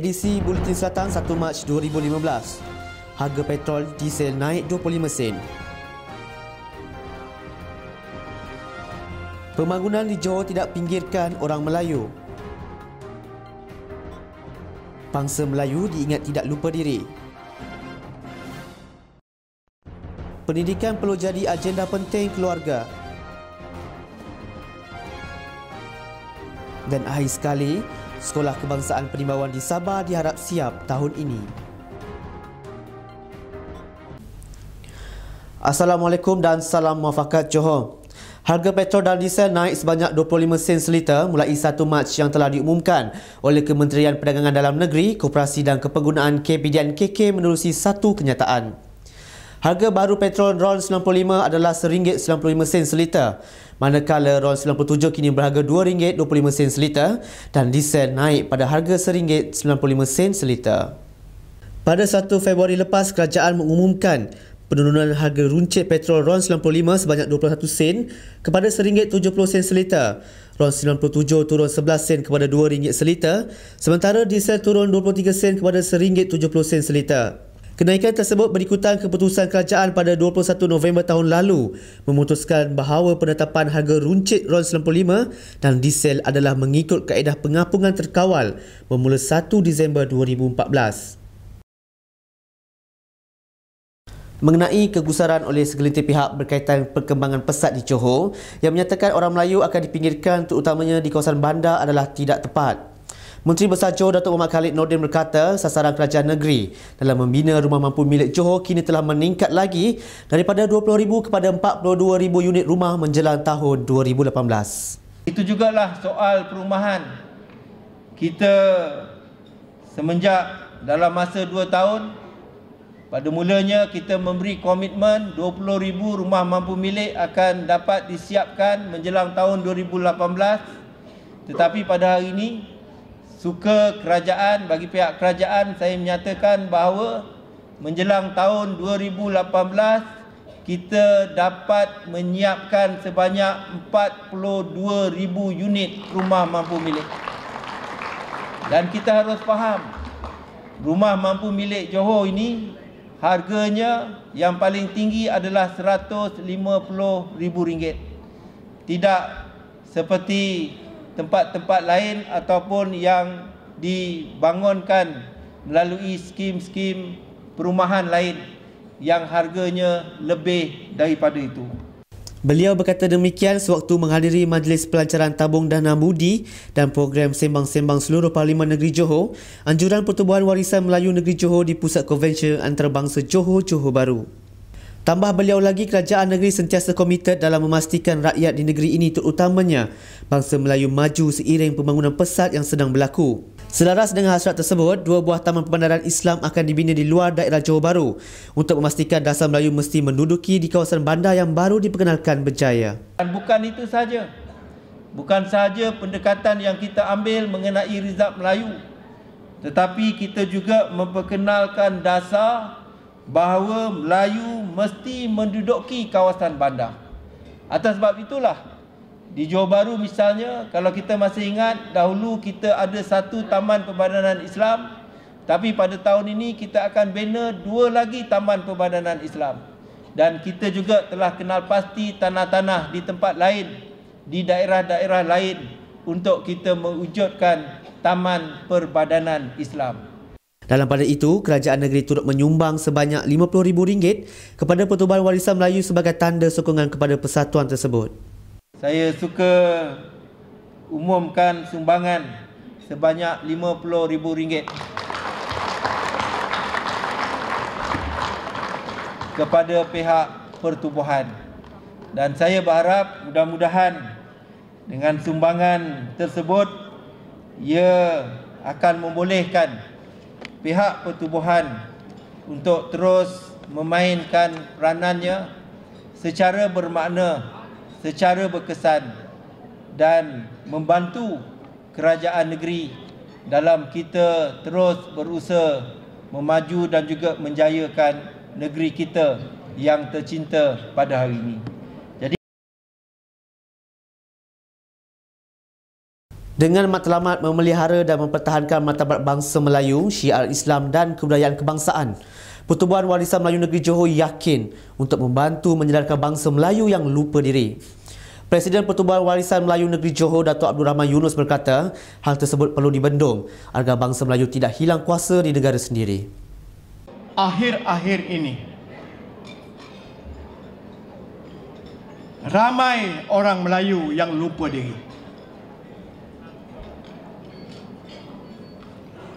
Edisi Bulletin Selatan 1 Mac 2015. Harga petrol diesel naik 25 sen. Pembangunan di Johor tidak pinggirkan orang Melayu. Pangsa Melayu diingat tidak lupa diri. Pendidikan perlu jadi agenda penting keluarga. Dan akhir sekali, Sekolah Kebangsaan Penimbauan di Sabah diharap siap tahun ini. Assalamualaikum dan salam muafakat Johor. Harga petrol dan diesel naik sebanyak 25 sen seliter mulai 1 Mac yang telah diumumkan oleh Kementerian Perdagangan Dalam Negeri, Koperasi dan Kepenggunaan KK menerusi satu kenyataan. Harga baru petrol RON 95 adalah RM1.95 seliter manakala RON97 kini berharga RM2.25 seliter dan diesel naik pada harga RM1.95 seliter. Pada 1 Februari lepas, kerajaan mengumumkan penurunan harga runcit petrol RON95 sebanyak 21 sen kepada RM1.70 seliter. RON97 turun 11 sen kepada RM2 seliter, sementara diesel turun 23 sen kepada RM1.70 seliter. Kenaikan tersebut berikutan keputusan kerajaan pada 21 November tahun lalu memutuskan bahawa penetapan harga runcit RON95 dan diesel adalah mengikut kaedah pengapungan terkawal bermula 1 Disember 2014. Mengenai kegusaran oleh segelintir pihak berkaitan perkembangan pesat di Johor yang menyatakan orang Melayu akan dipinggirkan terutamanya di kawasan bandar adalah tidak tepat. Menteri Besar Johor Datuk Muhammad Khalid Nordin berkata sasaran kerajaan negeri dalam membina rumah mampu milik Johor kini telah meningkat lagi daripada 20,000 kepada 42,000 unit rumah menjelang tahun 2018. Itu jugalah soal perumahan. Kita semenjak dalam masa 2 tahun pada mulanya kita memberi komitmen 20,000 rumah mampu milik akan dapat disiapkan menjelang tahun 2018 tetapi pada hari ini suka kerajaan bagi pihak kerajaan saya menyatakan bahawa menjelang tahun 2018 kita dapat menyiapkan sebanyak 42000 unit rumah mampu milik dan kita harus faham rumah mampu milik Johor ini harganya yang paling tinggi adalah rm ringgit Tidak seperti tempat-tempat lain ataupun yang dibangunkan melalui skim-skim perumahan lain yang harganya lebih daripada itu. Beliau berkata demikian sewaktu menghadiri Majlis Pelancaran Tabung Dana Budi dan program sembang-sembang seluruh Parlimen Negeri Johor, Anjuran Pertubuhan Warisan Melayu Negeri Johor di Pusat Konvensyen Antarabangsa Johor-Johor Baru. Tambah beliau lagi kerajaan negeri sentiasa komited dalam memastikan rakyat di negeri ini terutamanya bangsa Melayu maju seiring pembangunan pesat yang sedang berlaku. Selaras dengan hasrat tersebut, dua buah Taman pemandaran Islam akan dibina di luar daerah Johor Bahru untuk memastikan dasar Melayu mesti menduduki di kawasan bandar yang baru diperkenalkan berjaya. Dan bukan itu saja. Bukan saja pendekatan yang kita ambil mengenai rizab Melayu. Tetapi kita juga memperkenalkan dasar bahawa Melayu mesti menduduki kawasan bandar. Atas sebab itulah di Johor Bahru misalnya kalau kita masih ingat dahulu kita ada satu taman perbadanan Islam tapi pada tahun ini kita akan bina dua lagi taman perbadanan Islam dan kita juga telah kenal pasti tanah-tanah di tempat lain di daerah-daerah lain untuk kita mewujudkan taman perbadanan Islam. Dalam pada itu, kerajaan negeri turut menyumbang sebanyak RM50,000 kepada Pertubuhan Warisan Melayu sebagai tanda sokongan kepada persatuan tersebut. Saya suka umumkan sumbangan sebanyak RM50,000 kepada pihak pertubuhan. Dan saya berharap mudah-mudahan dengan sumbangan tersebut ia akan membolehkan pihak pertubuhan untuk terus memainkan peranannya secara bermakna, secara berkesan dan membantu kerajaan negeri dalam kita terus berusaha memaju dan juga menjayakan negeri kita yang tercinta pada hari ini. Dengan matlamat memelihara dan mempertahankan martabat bangsa Melayu, syiar Islam dan kebudayaan kebangsaan, Pertubuhan Warisan Melayu Negeri Johor yakin untuk membantu menyedarkan bangsa Melayu yang lupa diri. Presiden Pertubuhan Warisan Melayu Negeri Johor Dato' Abdul Rahman Yunus berkata hal tersebut perlu dibendung agar bangsa Melayu tidak hilang kuasa di negara sendiri. Akhir-akhir ini ramai orang Melayu yang lupa diri.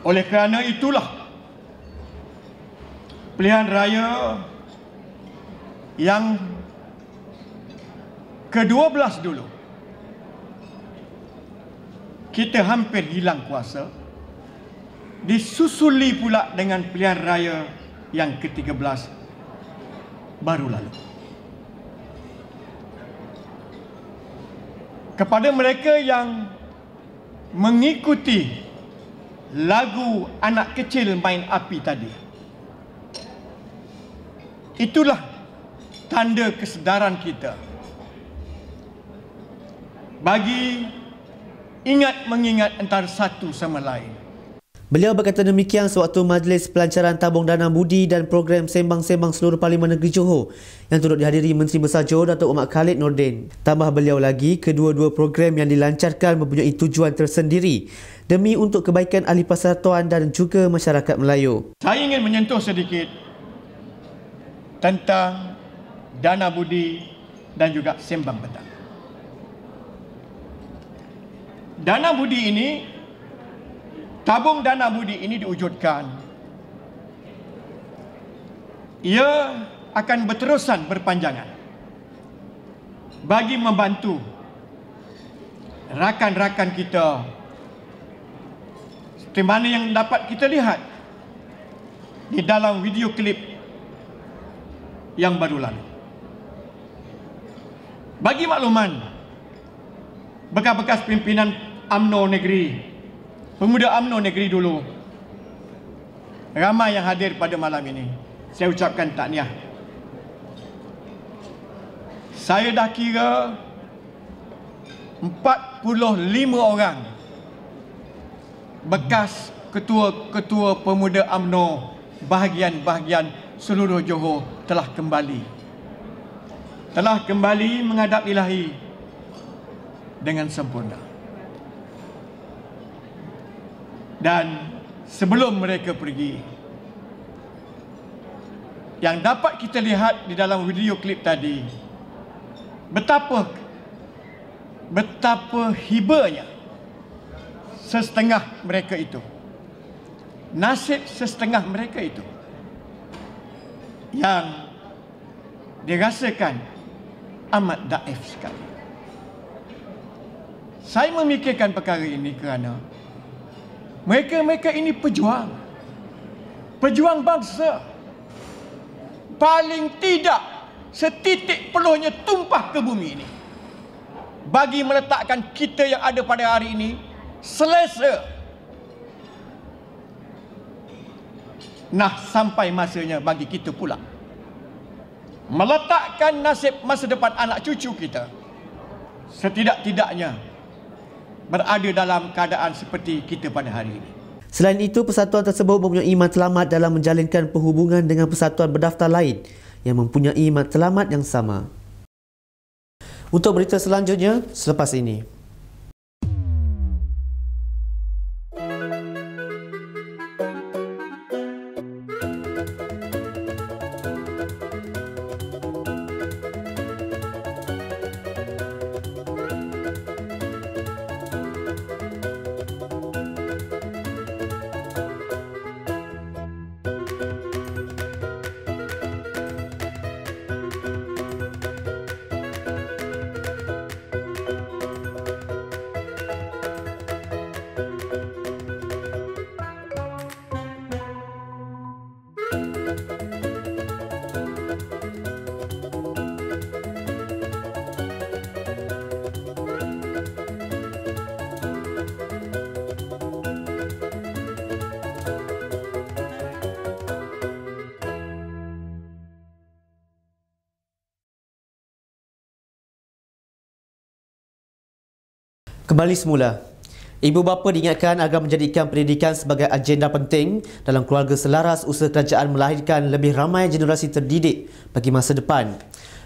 Oleh kerana itulah pilihan raya yang kedua belas dulu kita hampir hilang kuasa disusuli pula dengan pilihan raya yang ketiga belas baru lalu kepada mereka yang mengikuti lagu anak kecil main api tadi. Itulah tanda kesedaran kita. Bagi ingat mengingat antara satu sama lain. Beliau berkata demikian sewaktu majlis pelancaran tabung dana budi dan program sembang-sembang seluruh Parlimen Negeri Johor yang turut dihadiri Menteri Besar Johor Datuk Umar Khalid Nordin. Tambah beliau lagi, kedua-dua program yang dilancarkan mempunyai tujuan tersendiri demi untuk kebaikan ahli persatuan dan juga masyarakat Melayu. Saya ingin menyentuh sedikit tentang dana budi dan juga sembang petang. Dana budi ini tabung dana budi ini diwujudkan ia akan berterusan berpanjangan bagi membantu rakan-rakan kita seperti mana yang dapat kita lihat di dalam video klip yang baru lalu bagi makluman bekas-bekas pimpinan UMNO negeri pemuda UMNO negeri dulu ramai yang hadir pada malam ini saya ucapkan takniah saya dah kira 45 orang bekas ketua-ketua pemuda UMNO bahagian-bahagian seluruh Johor telah kembali telah kembali menghadap ilahi dengan sempurna Dan sebelum mereka pergi Yang dapat kita lihat di dalam video klip tadi Betapa Betapa hibanya Sesetengah mereka itu Nasib sesetengah mereka itu Yang Dirasakan Amat daif sekali Saya memikirkan perkara ini kerana mereka-mereka ini pejuang. Pejuang bangsa. Paling tidak setitik peluhnya tumpah ke bumi ini. Bagi meletakkan kita yang ada pada hari ini selesa. Nah sampai masanya bagi kita pula. Meletakkan nasib masa depan anak cucu kita. Setidak-tidaknya berada dalam keadaan seperti kita pada hari ini. Selain itu, persatuan tersebut mempunyai iman selamat dalam menjalinkan perhubungan dengan persatuan berdaftar lain yang mempunyai iman selamat yang sama. Untuk berita selanjutnya, selepas ini. Kembali semula. Ibu bapa diingatkan agar menjadikan pendidikan sebagai agenda penting dalam keluarga selaras usaha kerajaan melahirkan lebih ramai generasi terdidik bagi masa depan.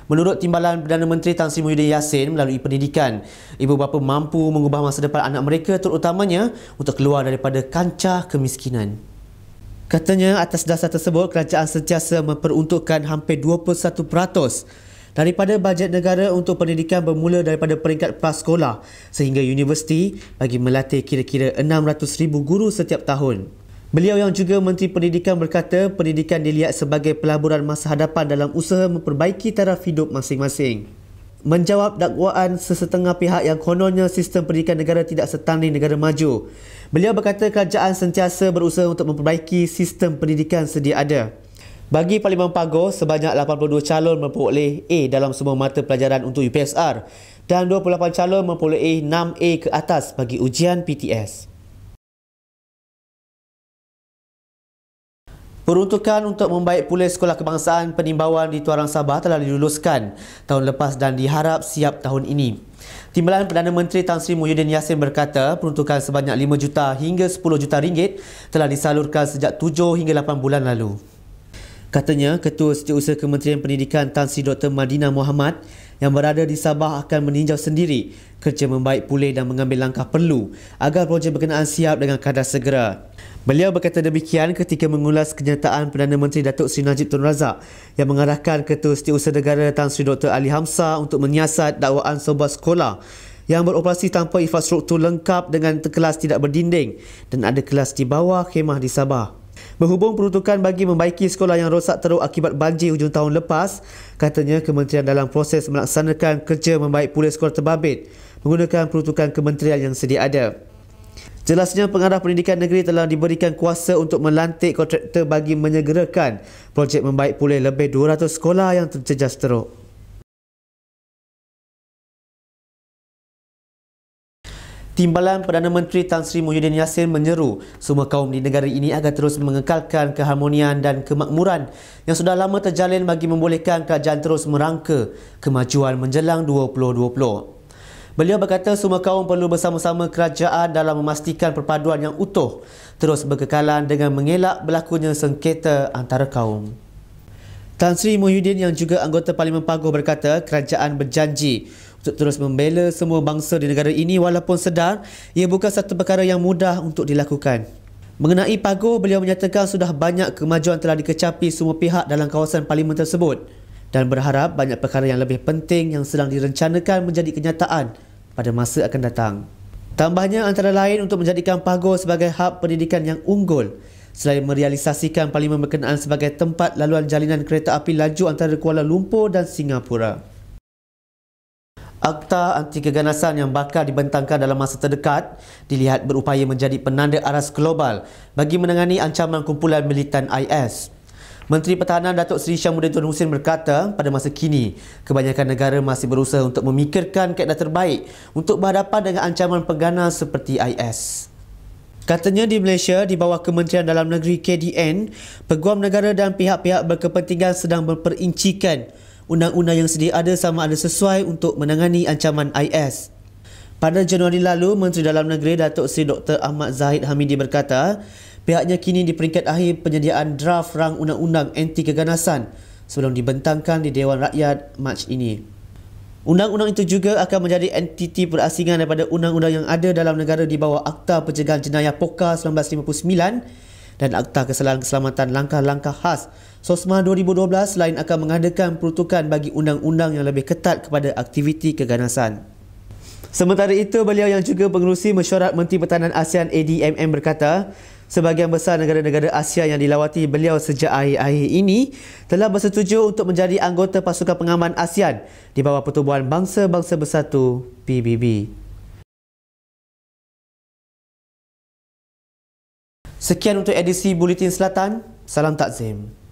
Menurut Timbalan Perdana Menteri Tan Sri Muhyiddin Yassin melalui pendidikan, ibu bapa mampu mengubah masa depan anak mereka terutamanya untuk keluar daripada kancah kemiskinan. Katanya atas dasar tersebut, kerajaan sentiasa memperuntukkan hampir 21% daripada bajet negara untuk pendidikan bermula daripada peringkat prasekolah sehingga universiti bagi melatih kira-kira 600,000 guru setiap tahun. Beliau yang juga Menteri Pendidikan berkata pendidikan dilihat sebagai pelaburan masa hadapan dalam usaha memperbaiki taraf hidup masing-masing. Menjawab dakwaan sesetengah pihak yang kononnya sistem pendidikan negara tidak setanding negara maju, beliau berkata kerajaan sentiasa berusaha untuk memperbaiki sistem pendidikan sedia ada. Bagi Parlimen Pago, sebanyak 82 calon memperoleh A dalam semua mata pelajaran untuk UPSR dan 28 calon memperoleh 6A ke atas bagi ujian PTS. Peruntukan untuk membaik pulih Sekolah Kebangsaan Penimbauan di Tuarang Sabah telah diluluskan tahun lepas dan diharap siap tahun ini. Timbalan Perdana Menteri Tan Sri Muhyiddin Yassin berkata peruntukan sebanyak 5 juta hingga 10 juta ringgit telah disalurkan sejak 7 hingga 8 bulan lalu. Katanya, Ketua Setiausaha Kementerian Pendidikan Tan Sri Dr. Madina Muhammad yang berada di Sabah akan meninjau sendiri kerja membaik pulih dan mengambil langkah perlu agar projek berkenaan siap dengan kadar segera. Beliau berkata demikian ketika mengulas kenyataan Perdana Menteri Datuk Seri Najib Tun Razak yang mengarahkan Ketua Setiausaha Negara Tan Sri Dr. Ali Hamsa untuk menyiasat dakwaan sobat sekolah yang beroperasi tanpa infrastruktur lengkap dengan kelas tidak berdinding dan ada kelas di bawah khemah di Sabah. Berhubung peruntukan bagi membaiki sekolah yang rosak teruk akibat banjir hujung tahun lepas, katanya kementerian dalam proses melaksanakan kerja membaik pulih sekolah terbabit menggunakan peruntukan kementerian yang sedia ada. Jelasnya pengarah pendidikan negeri telah diberikan kuasa untuk melantik kontraktor bagi menyegerakan projek membaik pulih lebih 200 sekolah yang terjejas teruk. Timbalan Perdana Menteri Tan Sri Muhyiddin Yassin menyeru semua kaum di negara ini agar terus mengekalkan keharmonian dan kemakmuran yang sudah lama terjalin bagi membolehkan kerajaan terus merangka kemajuan menjelang 2020. Beliau berkata semua kaum perlu bersama-sama kerajaan dalam memastikan perpaduan yang utuh terus berkekalan dengan mengelak berlakunya sengketa antara kaum. Tan Sri Muhyiddin yang juga anggota Parlimen Pago berkata kerajaan berjanji untuk terus membela semua bangsa di negara ini walaupun sedar ia bukan satu perkara yang mudah untuk dilakukan. Mengenai Pago beliau menyatakan sudah banyak kemajuan telah dikecapi semua pihak dalam kawasan Parlimen tersebut dan berharap banyak perkara yang lebih penting yang sedang direncanakan menjadi kenyataan pada masa akan datang. Tambahnya antara lain untuk menjadikan Pago sebagai hub pendidikan yang unggul Selain merealisasikan Parlimen berkenaan sebagai tempat laluan jalinan kereta api laju antara Kuala Lumpur dan Singapura. Akta anti keganasan yang bakal dibentangkan dalam masa terdekat dilihat berupaya menjadi penanda aras global bagi menangani ancaman kumpulan militan IS. Menteri Pertahanan Datuk Seri Syamuddin Tun Husin berkata pada masa kini, kebanyakan negara masih berusaha untuk memikirkan kaedah terbaik untuk berhadapan dengan ancaman pengganas seperti IS. Katanya di Malaysia, di bawah Kementerian Dalam Negeri KDN, peguam negara dan pihak-pihak berkepentingan sedang memperincikan undang-undang yang sedia ada sama ada sesuai untuk menangani ancaman IS. Pada Januari lalu, Menteri Dalam Negeri Datuk Seri Dr. Ahmad Zahid Hamidi berkata, pihaknya kini di peringkat akhir penyediaan draft rang undang-undang anti keganasan sebelum dibentangkan di Dewan Rakyat Mac ini. Undang-undang itu juga akan menjadi entiti perasingan daripada undang-undang yang ada dalam negara di bawah Akta Pencegahan Jenayah POKA 1959 dan Akta Kesalahan Keselamatan Langkah-Langkah Khas SOSMA 2012 selain akan mengadakan peruntukan bagi undang-undang yang lebih ketat kepada aktiviti keganasan. Sementara itu, beliau yang juga pengerusi mesyuarat Menteri Pertahanan ASEAN ADMM berkata, Sebahagian besar negara-negara Asia yang dilawati beliau sejak akhir-akhir ini telah bersetuju untuk menjadi anggota pasukan pengaman ASEAN di bawah Pertubuhan Bangsa-Bangsa Bersatu PBB. Sekian untuk edisi Bulletin Selatan. Salam takzim.